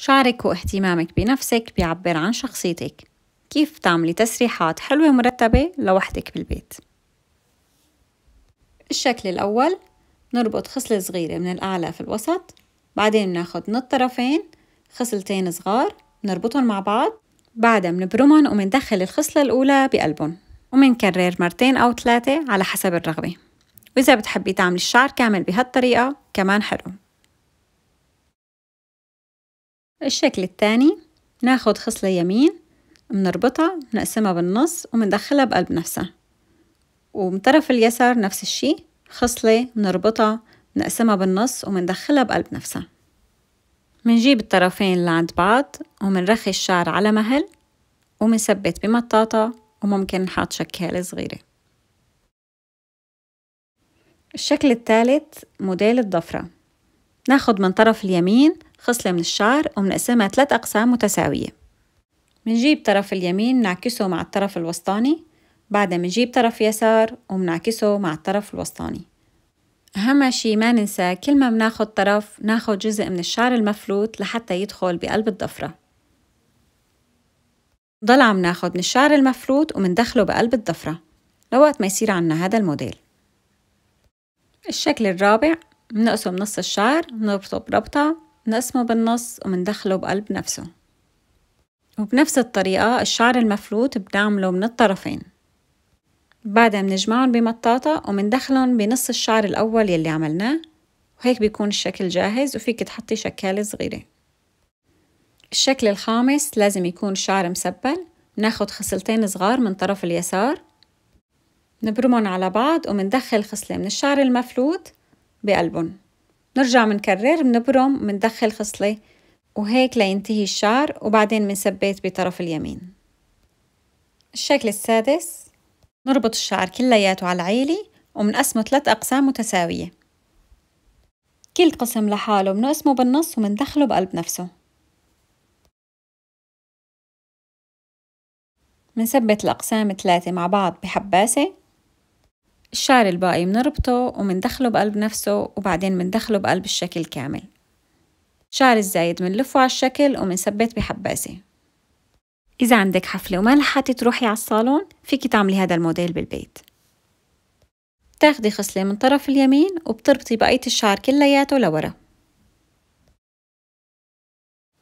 شعرك واهتمامك بنفسك بيعبر عن شخصيتك كيف تعملي تسريحات حلوة مرتبة لوحدك بالبيت الشكل الأول نربط خصلة صغيرة من الأعلى في الوسط بعدين بناخد من الطرفين خصلتين صغار بنربطهم مع بعض بعدها بنبرمهم ومندخل الخصلة الأولى بقلبهم ومنكرر مرتين أو ثلاثة على حسب الرغبة وإذا بتحبي تعملي الشعر كامل بهالطريقة كمان حلو الشكل الثاني ناخد خصلة يمين بنربطها بنقسمها بالنص وبندخلها بقلب نفسها ومن طرف اليسار نفس الشي خصلة بنربطها بنقسمها بالنص وبندخلها بقلب نفسها منجيب الطرفين اللي عند بعض ومنرخي الشعر على مهل ومنثبت بمطاطة وممكن نحط شكالة صغيرة الشكل الثالث موديل الضفرة ناخد من طرف اليمين خصلة من الشعر ومنقسمها ثلاث أقسام متساوية منجيب طرف اليمين نعكسه مع الطرف الوسطاني بعدها منجيب طرف يسار ومنعكسه مع الطرف الوسطاني أهم شي ما ننسى كل ما بناخد طرف ناخد جزء من الشعر المفلوت لحتى يدخل بقلب الضفرة ضل عم ناخد من الشعر المفلوت ومندخله بقلب الضفرة لوقت ما يصير عنا هذا الموديل الشكل الرابع بنقسم نص الشعر نربطه بربطة بنقسمه بالنص ومندخله بقلب نفسه وبنفس الطريقة الشعر المفلوت بنعمله من الطرفين بعدها بنجمعهم بمطاطة ومندخلهم بنص الشعر الأول يلي عملناه وهيك بيكون الشكل جاهز وفيك تحطي شكالة صغيرة الشكل الخامس لازم يكون شعر مسبل بناخد خصلتين صغار من طرف اليسار نبرمهم على بعض ومندخل خصلة من الشعر المفلوت بقلبهم نرجع منكرر منبرم مندخل خصلة وهيك لينتهي الشعر وبعدين منثبت بطرف اليمين الشكل السادس نربط الشعر كلياته على العيلي ومنقسمه ثلاث أقسام متساوية كل قسم لحاله بنقسمه بالنص ومندخله بقلب نفسه منثبت الأقسام الثلاثة مع بعض بحباسة الشعر الباقي بنربطه ومندخله بقلب نفسه وبعدين مندخله بقلب الشكل كامل شعر الزايد منلفه على الشكل ومنثبت بحباسة إذا عندك حفلة وما لحقتي تروحي على الصالون فيكي تعملي هذا الموديل بالبيت بتاخدي خصلة من طرف اليمين وبتربطي بقية الشعر كلياته لورا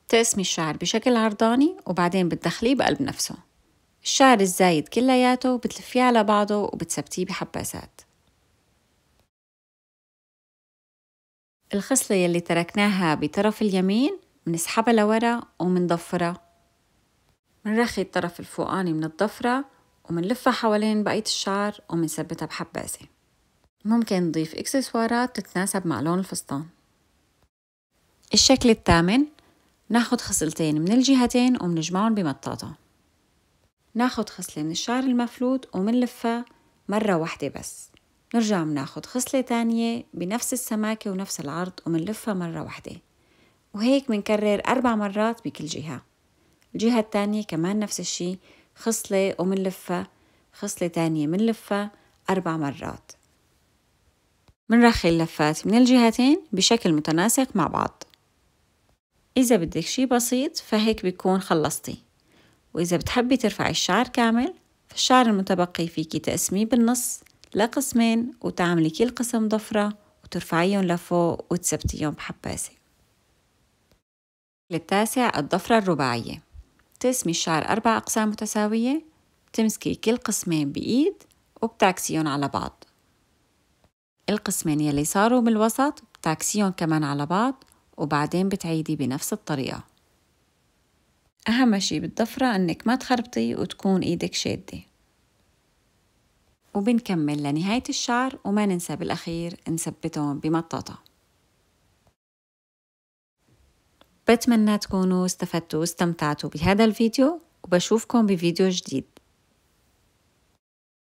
بتقسمي الشعر بشكل عرضاني وبعدين بتدخليه بقلب نفسه الشعر الزايد كلياته وبتلفيه على بعضه وبتثبتيه بحباسات الخصلة يلي تركناها بطرف اليمين منسحبها لورا ومنضفرها منرخي الطرف الفوقاني من الضفرة ومنلفها حوالين بقية الشعر ومنثبتها بحباسة ممكن نضيف اكسسوارات تتناسب مع لون الفستان الشكل الثامن ناخد خصلتين من الجهتين ومنجمعهم بمطاطة ناخد خصلة من الشعر المفلوت ومنلفها مرة واحدة بس نرجع بناخد خصلة تانية بنفس السماكة ونفس العرض ومنلفها مرة واحدة وهيك منكرر أربع مرات بكل جهة الجهة التانية كمان نفس الشي خصلة ومنلفها خصلة تانية منلفها أربع مرات منرخي اللفات من الجهتين بشكل متناسق مع بعض إذا بدك شي بسيط فهيك بيكون خلصتي وإذا بتحبي ترفعي الشعر كامل فالشعر المتبقي فيكي تقسميه بالنص لقسمين وتعملي كل قسم ضفرة وترفعيهم لفوق وتثبتيهم بحباسة للتاسع الضفرة الرباعية بتقسمي الشعر أربع أقسام متساوية بتمسكي كل قسمين بإيد وبتعكسيهم على بعض القسمين يلي صاروا بالوسط بتعكسيهم كمان على بعض وبعدين بتعيدي بنفس الطريقة أهم شي بالضفرة أنك ما تخربطي وتكون إيدك شادة وبنكمل لنهاية الشعر وما ننسى بالأخير نثبتهم بمطاطة بتمنى تكونوا استفدتوا واستمتعتوا بهذا الفيديو وبشوفكم بفيديو جديد